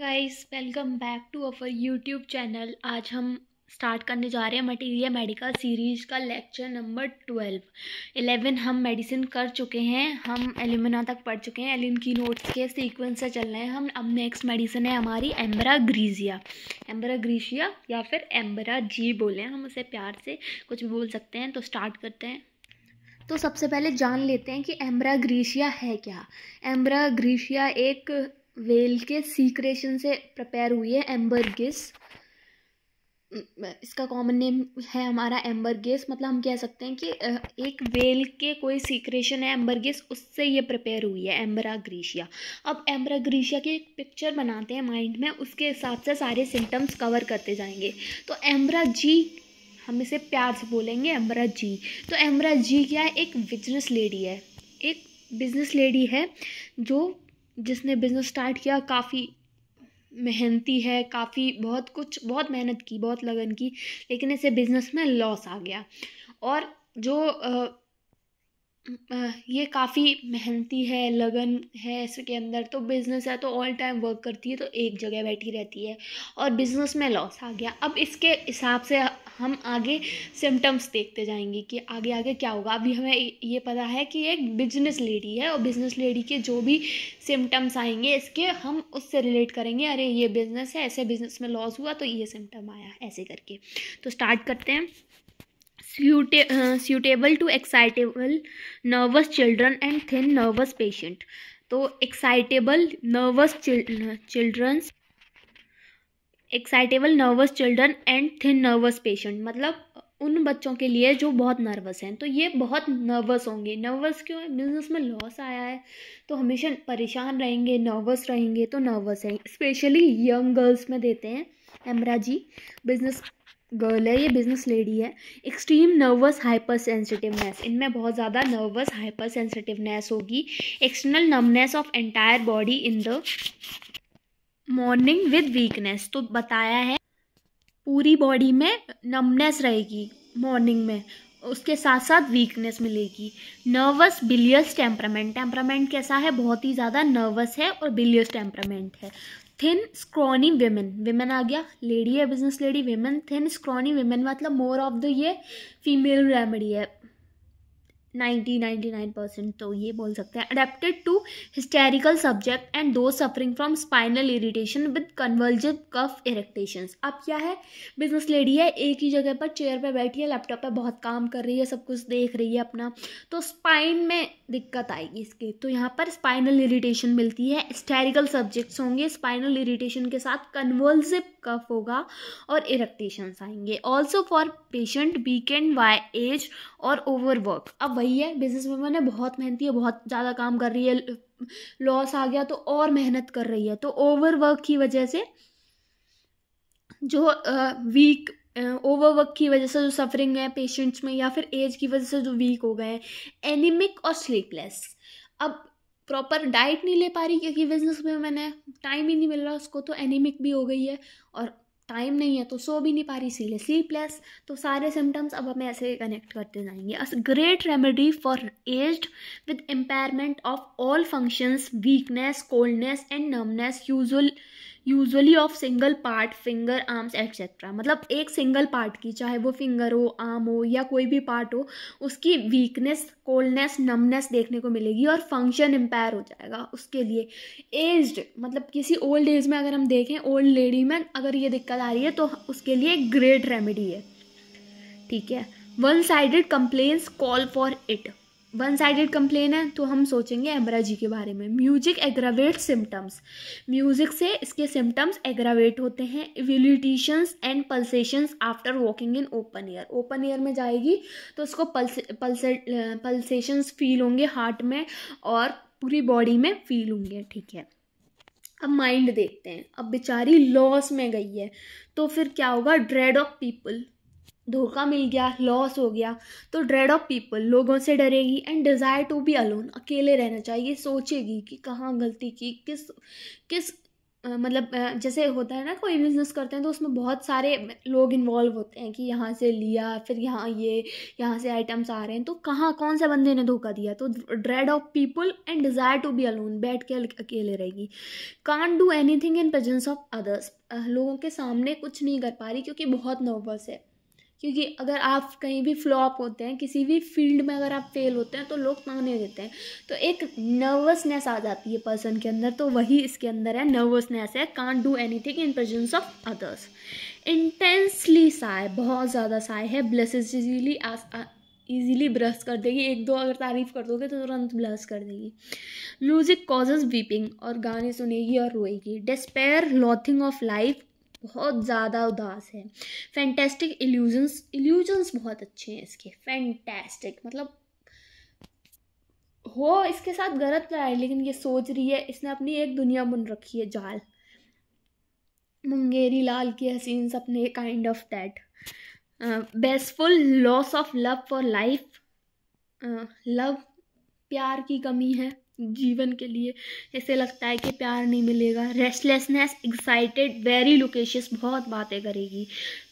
guys welcome back to our YouTube channel आज हम start करने जा रहे हैं मटीरिया मेडिकल सीरीज का लेक्चर नंबर ट्वेल्व एलेवन हम मेडिसिन कर चुके हैं हम एलिमिना तक पढ़ चुके हैं एलिन की नोट्स के सीक्वेंस से चल रहे हैं हम अब नेक्स्ट मेडिसिन है हमारी एम्बरा ग्रीजिया एम्बरा ग्रीशिया या फिर एम्बरा जी बोलें हम उसे प्यार से कुछ भी बोल सकते हैं तो स्टार्ट करते हैं तो सबसे पहले जान लेते हैं कि एम्ब्रा ग्रीशिया है क्या एम्ब्रा ग्रीशिया एक वेल के सीक्रेशन से प्रिपेयर हुई है एम्बर गिस इसका कॉमन नेम है हमारा एम्बर मतलब हम कह सकते हैं कि एक वेल के कोई सीक्रेशन है एम्बर उससे ये प्रिपेयर हुई है एम्बरा ग्रीशिया अब एम्बरा ग्रीशिया की एक पिक्चर बनाते हैं माइंड में उसके हिसाब से सारे सिम्टम्स कवर करते जाएंगे तो एम्बरा जी हम इसे प्यार से बोलेंगे एम्बरा जी तो एम्बरा जी क्या है एक बिजनेस लेडी है एक बिजनेस लेडी है जो जिसने बिज़नेस स्टार्ट किया काफ़ी मेहनती है काफ़ी बहुत कुछ बहुत मेहनत की बहुत लगन की लेकिन इसे बिज़नेस में लॉस आ गया और जो ये काफ़ी मेहनती है लगन है इसके अंदर तो बिज़नेस है तो ऑल टाइम वर्क करती है तो एक जगह बैठी रहती है और बिज़नेस में लॉस आ गया अब इसके हिसाब से हम आगे सिम्टम्स देखते जाएंगे कि आगे आगे क्या होगा अभी हमें ये पता है कि एक बिजनेस लेडी है और बिजनेस लेडी के जो भी सिम्टम्स आएंगे इसके हम उससे रिलेट करेंगे अरे ये बिज़नेस है ऐसे बिज़नेस में लॉस हुआ तो ये सिम्टम आया ऐसे करके तो स्टार्ट करते हैं suitable to excitable nervous children and thin nervous patient तो excitable nervous uh, children excitable nervous children and thin nervous patient मतलब उन बच्चों के लिए जो बहुत नर्वस हैं तो ये बहुत नर्वस होंगे नर्वस क्यों बिजनेस में लॉस आया है तो हमेशा परेशान रहेंगे नर्वस रहेंगे तो नर्वस हैं स्पेशली यंग गर्ल्स में देते हैं एमरा जी बिजनेस गर्ल है ये बिजनेस लेडी है एक्सट्रीम नर्वस हाइपर सेंसिटिवनेस इनमें बहुत ज़्यादा नर्वस हाइपर सेंसिटिवनेस होगी external numbness of entire body in the morning with weakness तो बताया है पूरी बॉडी में नमनेस रहेगी मॉर्निंग में उसके साथ साथ वीकनेस मिलेगी नर्वस बिलियस टेम्परामेंट टेम्परामेंट कैसा है बहुत ही ज़्यादा नर्वस है और बिलियस टेम्परामेंट है थिन स्क्रॉनी वेमेन वेमेन आ गया लेडी है business lady women thin scrawny women मतलब मोर ऑफ द ये फीमेल रेमेडी है नाइन्टी नाइन्टी नाइन परसेंट तो ये बोल सकते हैं adapted to hysterical subject and those suffering from spinal irritation with convulsive cough eructation अब क्या है बिजनेस लेडी है एक ही जगह पर चेयर पर बैठी है लैपटॉप पर बहुत काम कर रही है सब कुछ देख रही है अपना तो स्पाइन में दिक्कत आएगी इसके तो यहाँ पर स्पाइनल इरिटेशन मिलती है हिस्टेरिकल सब्जेक्ट्स होंगे स्पाइनल इरिटेशन के साथ कन्वर्जिव कफ होगा और इरेक्टेशन आएंगे also for patient weakened by age और वर्क अब वही है बिजनेस वूमन है बहुत मेहनती है बहुत ज़्यादा काम कर रही है लॉस आ गया तो और मेहनत कर रही है तो ओवरवर्क की वजह से जो वीक ओवरवर्क की वजह से जो सफरिंग है पेशेंट्स में या फिर एज की वजह से जो वीक हो गए हैं एनिमिक और स्लीपलेस अब प्रॉपर डाइट नहीं ले पा रही क्योंकि बिजनेस में मैंने टाइम ही नहीं मिल रहा उसको तो एनिमिक भी हो गई है और टाइम नहीं है तो सो भी नहीं पा रही इसीलिए स्लीपलेस तो सारे सिम्टम्स अब हमें ऐसे कनेक्ट करते जाएंगे a great remedy for aged with impairment of all functions weakness coldness and numbness usual usually of single part finger arms etcetera मतलब एक सिंगल पार्ट की चाहे वो फिंगर हो आर्म हो या कोई भी पार्ट हो उसकी वीकनेस कोल्डनेस नमनेस देखने को मिलेगी और फंक्शन इम्पेयर हो जाएगा उसके लिए एज्ड मतलब किसी ओल्ड एज में अगर हम देखें ओल्ड लेडी में अगर ये दिक्कत आ रही है तो उसके लिए एक ग्रेट रेमेडी है ठीक है one sided complaints call for it one sided complain है तो हम सोचेंगे एमरा जी के बारे में म्यूजिक एग्रावेट सिम्टम्स म्यूजिक से इसके सिम्टम्स एग्रावेट होते हैं ebullitions and pulsations after walking in open air open air में जाएगी तो उसको पल्स पल्सेशंस फील होंगे हार्ट में और पूरी बॉडी में फील होंगे ठीक है अब माइंड देखते हैं अब बेचारी लॉस में गई है तो फिर क्या होगा ड्रेड ऑफ पीपल धोखा मिल गया लॉस हो गया तो ड्रेड ऑफ पीपल लोगों से डरेगी and desire to be alone अकेले रहना चाहिए सोचेगी कि कहाँ गलती की किस किस मतलब जैसे होता है ना कोई बिजनेस करते हैं तो उसमें बहुत सारे लोग इन्वॉल्व होते हैं कि यहाँ से लिया फिर यहाँ ये यहाँ से आइटम्स आ रहे हैं तो कहाँ कौन से बंदे ने धोखा दिया तो dread of people and desire to be alone बैठ के अकेले रहेगी can't do anything in presence of others लोगों के सामने कुछ नहीं कर पा रही क्योंकि बहुत नर्वस है क्योंकि अगर आप कहीं भी फ्लॉप होते हैं किसी भी फील्ड में अगर आप फेल होते हैं तो लोग ताने देते हैं तो एक नर्वसनेस आ जाती है पर्सन के अंदर तो वही इसके अंदर है नर्वसनेस है can't do anything in presence of others intensely shy बहुत ज़्यादा साय है ब्लस इजीली ईजिली ब्रश कर देगी एक दो अगर तारीफ़ कर दोगे तो तुरंत ब्लश कर देगी म्यूज़िक कॉजेज वीपिंग और गाने सुनेगी और रोएगी डिस्पेयर लॉथिंग ऑफ लाइफ बहुत ज़्यादा उदास है फैंटेस्टिक इल्यूजन्स इल्यूजन्स बहुत अच्छे हैं इसके फैंटेस्टिक मतलब हो इसके साथ गलत रहा है लेकिन ये सोच रही है इसने अपनी एक दुनिया बुन रखी है जाल मुंगेरी लाल की हसीन सपने kind of that bashful loss of love for life love प्यार की कमी है जीवन के लिए ऐसे लगता है कि प्यार नहीं मिलेगा रेस्टलेसनेस एक्साइटेड वेरी लोकेशियस बहुत बातें करेगी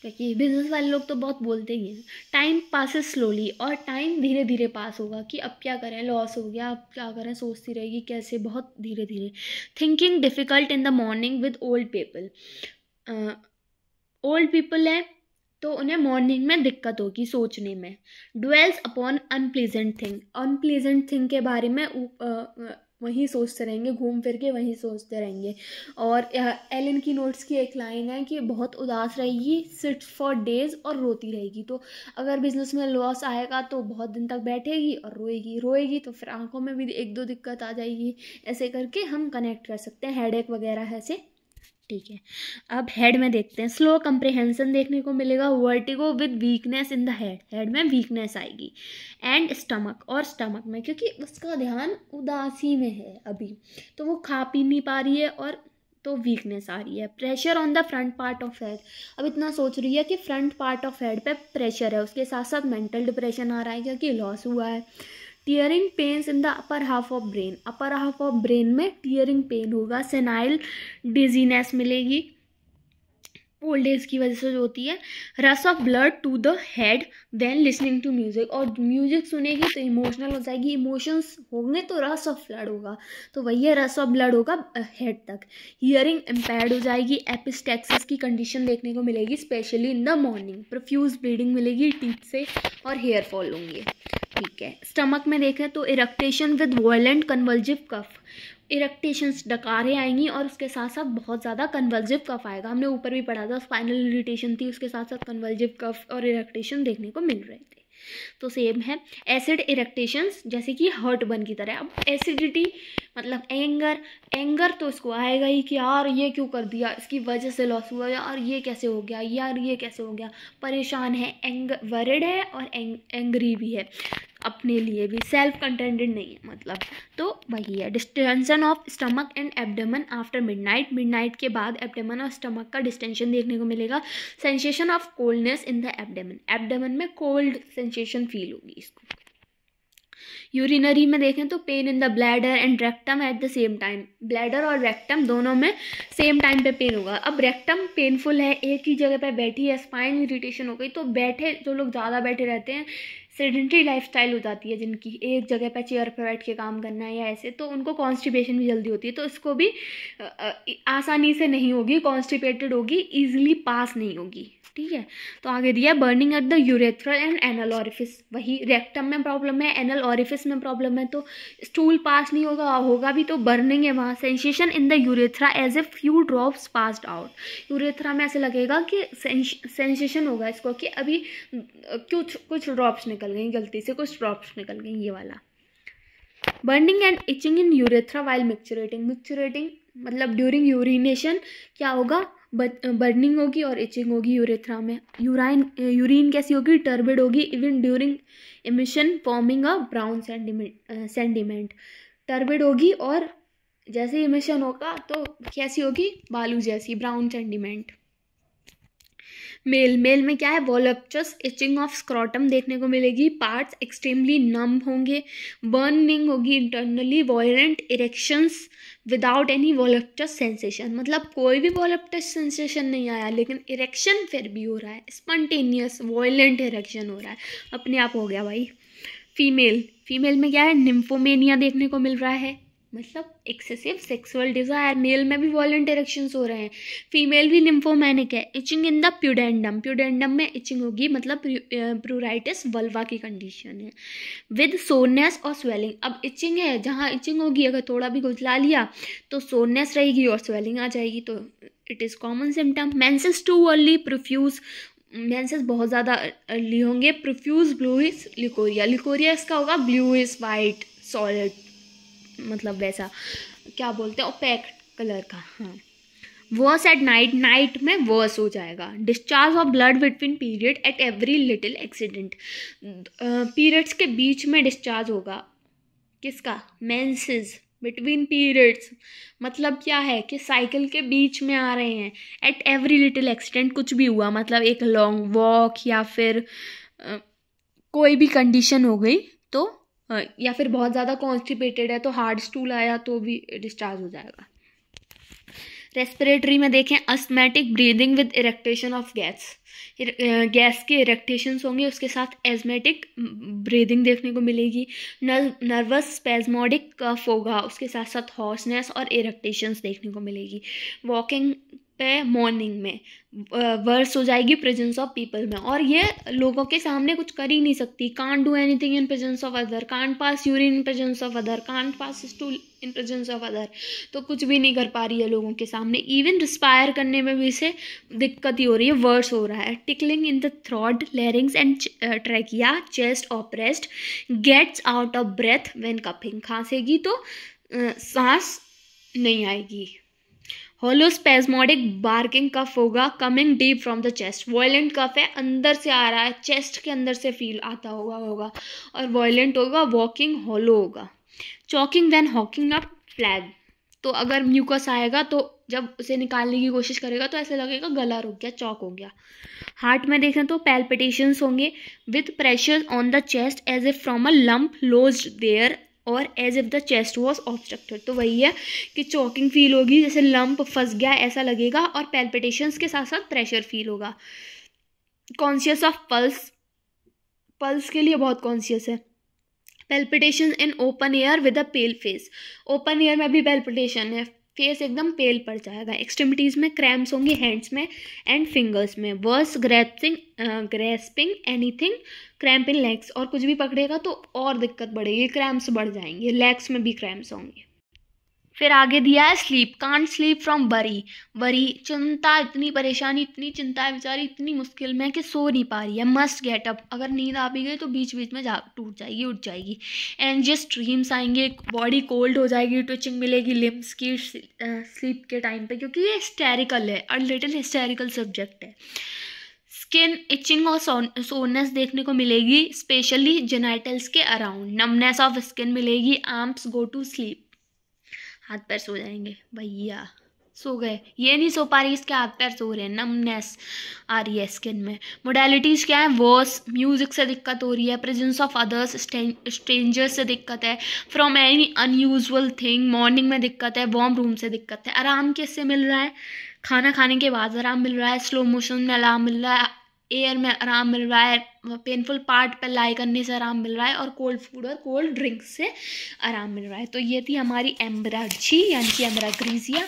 क्योंकि बिजनेस वाले लोग तो बहुत बोलते ही हैं टाइम पासेस स्लोली और टाइम धीरे धीरे पास होगा कि अब क्या करें लॉस हो गया अब क्या करें सोचती रहेगी कैसे बहुत धीरे धीरे thinking difficult in the morning with old people old people है तो उन्हें मॉर्निंग में दिक्कत होगी सोचने में dwells upon unpleasant thing unpleasant thing के बारे में वहीं सोचते रहेंगे घूम फिर के वहीं सोचते रहेंगे और एलन की नोट्स की एक लाइन है कि बहुत उदास रहेगी सिट फॉर डेज और रोती रहेगी तो अगर बिजनेस में लॉस आएगा तो बहुत दिन तक बैठेगी और रोएगी रोएगी तो फिर आंखों में भी एक दो दिक्कत आ जाएगी ऐसे करके हम कनेक्ट कर सकते हैं हेडेक वगैरह ऐसे ठीक है अब हेड में देखते हैं स्लो कंप्रेहेंसन देखने को मिलेगा vertigo with weakness in the head head में वीकनेस आएगी एंड स्टमक और स्टमक में क्योंकि उसका ध्यान उदासी में है अभी तो वो खा पी नहीं पा रही है और तो वीकनेस आ रही है pressure on the front part of head अब इतना सोच रही है कि फ्रंट पार्ट ऑफ हेड पे प्रेशर है उसके साथ साथ मेंटल डिप्रेशन आ रहा है क्योंकि लॉस हुआ है tearing pains in the upper half of brain upper half of brain में टीयरिंग पेन होगा सेनाइल डिजीनेस मिलेगी ओल्ड एज की वजह से जो होती है rush of blood to the head then listening to music और म्यूज़िक सुनेगी तो इमोशनल हो जाएगी इमोशंस होंगे तो रस ऑफ ब्लड होगा तो वही है रस ऑफ ब्लड होगा हेड तक हियरिंग इम्पेयर्ड हो जाएगी एपिस्टेक्सिस की कंडीशन देखने को मिलेगी specially in the morning profuse bleeding मिलेगी टीथ से और हेयर फॉल होंगे ठीक है स्टमक में देखें तो इरेक्टेशन विद वॉयलेंट कन्वल्जिव कफ इरेक्टेशन डकारें आएंगी और उसके साथ साथ बहुत ज़्यादा कन्वल्जिव कफ आएगा हमने ऊपर भी पढ़ा था स्पाइनल इरिटेशन थी उसके साथ साथ कन्वल्जिव कफ और इरेक्टेशन देखने को मिल रहे थे तो सेम है एसिड इरेक्टेशंस जैसे कि हर्ट बन की तरह अब एसिडिटी मतलब एंगर एंगर तो इसको आएगा ही कि यार ये क्यों कर दिया इसकी वजह से लॉस हुआ यार ये कैसे हो गया यार ये कैसे हो गया परेशान है एंग वर्ड है और एंग एंग्री भी है अपने लिए भी सेल्फ कंटेंटेड नहीं है मतलब तो वही है distension of stomach and abdomen after midnight midnight के बाद एबडमन और स्टमक का डिस्टेंशन देखने को मिलेगा sensation of coldness in the abdomen abdomen में कोल्ड सेंसेशन फील होगी इसको यूरिनरी में देखें तो pain in the bladder and rectum at the same time bladder और रेक्टम दोनों में सेम टाइम पे पेन होगा अब रेक्टम पेनफुल है एक ही जगह पे बैठी है स्पाइन इरिटेशन हो गई तो बैठे जो लोग ज़्यादा बैठे रहते हैं सेडेंट्री लाइफस्टाइल हो जाती है जिनकी एक जगह पर चेयर पर बैठ के काम करना है या ऐसे तो उनको कॉन्स्टिपेशन भी जल्दी होती है तो इसको भी आसानी से नहीं होगी कॉन्स्टिपेटेड होगी ईजिली पास नहीं होगी ठीक है तो आगे दिया burning at the urethral and anal orifice वही रेक्टम में प्रॉब्लम है एनल ऑरिफिस में प्रॉब्लम है तो स्टूल पास नहीं होगा होगा भी तो बर्निंग है वहाँ sensation in the urethra as a few drops passed out urethra में ऐसे लगेगा कि सेंसेशन होगा इसको कि अभी कुछ कुछ ड्रॉप्स निकल निकल गई गलती से कुछ ड्रॉप्स निकल गई ये वाला burning and itching in urethra while micturating micturating मतलब ड्यूरिंग यूरिनेशन क्या होगा बर्निंग होगी और इचिंग होगी यूरेथ्रा में यूराइन यूरिन कैसी होगी टर्बिड होगी even during emission forming a brown sediment sediment turbid होगी और जैसे इमिशन होगा तो कैसी होगी बालू जैसी ब्राउन सेंडिमेंट मेल मेल में क्या है वॉलपचस इचिंग ऑफ स्क्रॉटम देखने को मिलेगी पार्ट्स एक्सट्रीमली नम होंगे बर्निंग होगी internally violent erections without any voluptuous sensation मतलब कोई भी वॉलपचस सेंसेशन नहीं आया लेकिन इरेक्शन फिर भी हो रहा है स्पॉन्टेनियस वॉयलेंट इरेक्शन हो रहा है अपने आप हो गया भाई फीमेल फीमेल में क्या है निम्फोमेनिया देखने को मिल रहा है मतलब एक्सेसिव सेक्सुअल डिज़ायर मेल में भी वॉल इंटरेक्शन हो रहे हैं फीमेल भी निम्फोमैनिक है इचिंग इन द प्यूडेंडम प्यूडेंडम में इचिंग होगी मतलब प्रोराइटिस वल्वा की कंडीशन है विद सोननेस और स्वेलिंग अब इचिंग है जहाँ इचिंग होगी अगर थोड़ा भी गुजला लिया तो सोननेस रहेगी और स्वेलिंग आ जाएगी तो it is common symptom menses too early profuse menses बहुत ज़्यादा अर्ली होंगे profuse blue is leucorrhoea leucorrhoea इसका होगा ब्लू इज वाइट सॉलिड मतलब वैसा क्या बोलते हैं ओपेक कलर का हाँ वर्स एट नाइट नाइट में वर्स हो जाएगा discharge of blood between period at every little accident periods के बीच में डिस्चार्ज होगा किसका मेंसेस बिटवीन पीरियड्स मतलब क्या है कि साइकिल के बीच में आ रहे हैं एट एवरी लिटिल एक्सीडेंट कुछ भी हुआ मतलब एक लॉन्ग वॉक या फिर uh, कोई भी कंडीशन हो गई तो हाँ, या फिर बहुत ज़्यादा कॉन्स्टिपेटेड है तो हार्ड स्टूल आया तो भी डिस्चार्ज हो जाएगा रेस्पिरेटरी में देखें asthmatic breathing with eructation of gas gas के इरेक्टेशंस होंगे उसके साथ एजमेटिक ब्रीदिंग देखने को मिलेगी नर, नर्वस स्पेजमोडिक कफ होगा उसके साथ साथ हॉसनेस और इरेक्टेशंस देखने को मिलेगी वॉकिंग पे मॉर्निंग में वर्स हो जाएगी प्रेजेंस ऑफ पीपल में और ये लोगों के सामने कुछ कर ही नहीं सकती can't do anything in presence of other can't pass urine in presence of other can't pass stool in presence of other तो कुछ भी नहीं कर पा रही है लोगों के सामने इवन रिस्पायर करने में भी इसे दिक्कत ही हो रही है वर्स हो रहा है tickling in the throat larynx and trachea chest oppressed gets out of breath when coughing खांसेगी तो सांस नहीं आएगी होलोस्पेजमोडिक बार्किंग कफ होगा coming deep from the chest violent cough है अंदर से आ रहा है चेस्ट के अंदर से फील आता होगा होगा और वॉयलेंट होगा वॉकिंग होलो होगा choking then hawking up phlegm तो अगर म्यूकस आएगा तो जब उसे निकालने की कोशिश करेगा तो ऐसे लगेगा गला रुक गया चौक हो गया हार्ट में देखें तो पैल्पिटेशंस होंगे with pressure on the chest as a from a lump lodge there और as if the chest was obstructed तो वही है कि चॉकिंग फील होगी जैसे लंप फंस गया ऐसा लगेगा और पेल्पिटेशन के साथ साथ प्रेशर फील होगा कॉन्शियस ऑफ पल्स पल्स के लिए बहुत कॉन्शियस है palpitation in open air with a pale face open air में भी पेल्पिटेशन है फेस एकदम पेल पड़ जाएगा एक्सट्रीमिटीज़ में क्रैम्प्स होंगे हैंड्स में एंड फिंगर्स में worse grasping grasping anything cramp in legs और कुछ भी पकड़ेगा तो और दिक्कत बढ़ेगी क्रैम्प्स बढ़ जाएंगे लेग्स में भी क्रैम्प्स होंगे फिर आगे दिया है स्लीप कांट स्लीप फ्रॉम बरी बरी चिंता इतनी परेशानी इतनी चिंता बेचारी इतनी मुश्किल में कि सो नहीं पा रही है मस्ट गेट अप अगर नींद आ भी गई तो बीच बीच में जा टूट जाएगी उठ जाएगी एंड जिस ड्रीम्स आएंगे बॉडी कोल्ड हो जाएगी ट्विचिंग मिलेगी लिम्स की स्लीप uh, के टाइम पे क्योंकि ये हिस्टेरिकल है और लिटिल हिस्टेरिकल सब्जेक्ट है स्किन इचिंग और सोननेस देखने को मिलेगी स्पेशली जेनाइटल्स के अराउंड नमनेस ऑफ स्किन मिलेगी आर्म्स गो टू स्लीप हाथ पैर सो जाएंगे भैया सो गए ये नहीं सो पा रही इसके हाथ पैर सो रहे हैं नमनेस आ रही है स्किन में मोडेलिटीज़ क्या है वॉस म्यूज़िक से दिक्कत हो रही है प्रेजेंस ऑफ अदर्स स्ट्रेंजर्स से दिक्कत है from any unusual thing morning में दिक्कत है वॉम रूम से दिक्कत है आराम किससे मिल रहा है खाना खाने के बाद आराम मिल रहा है स्लो मोशन में आराम मिल रहा है एयर में आराम मिल रहा है पेनफुल पार्ट पर लाई करने से आराम मिल रहा है और कोल्ड फूड और कोल्ड ड्रिंक से आराम मिल रहा है तो ये थी हमारी एम्ब्राजी यानी कि एम्ब्राग्रीजिया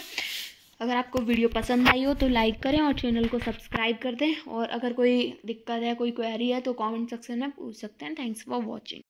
अगर आपको वीडियो पसंद आई हो तो लाइक करें और चैनल को सब्सक्राइब कर दें और अगर कोई दिक्कत है कोई क्वेरी है तो कमेंट सेक्शन में पूछ सकते हैं थैंक्स फॉर वॉचिंग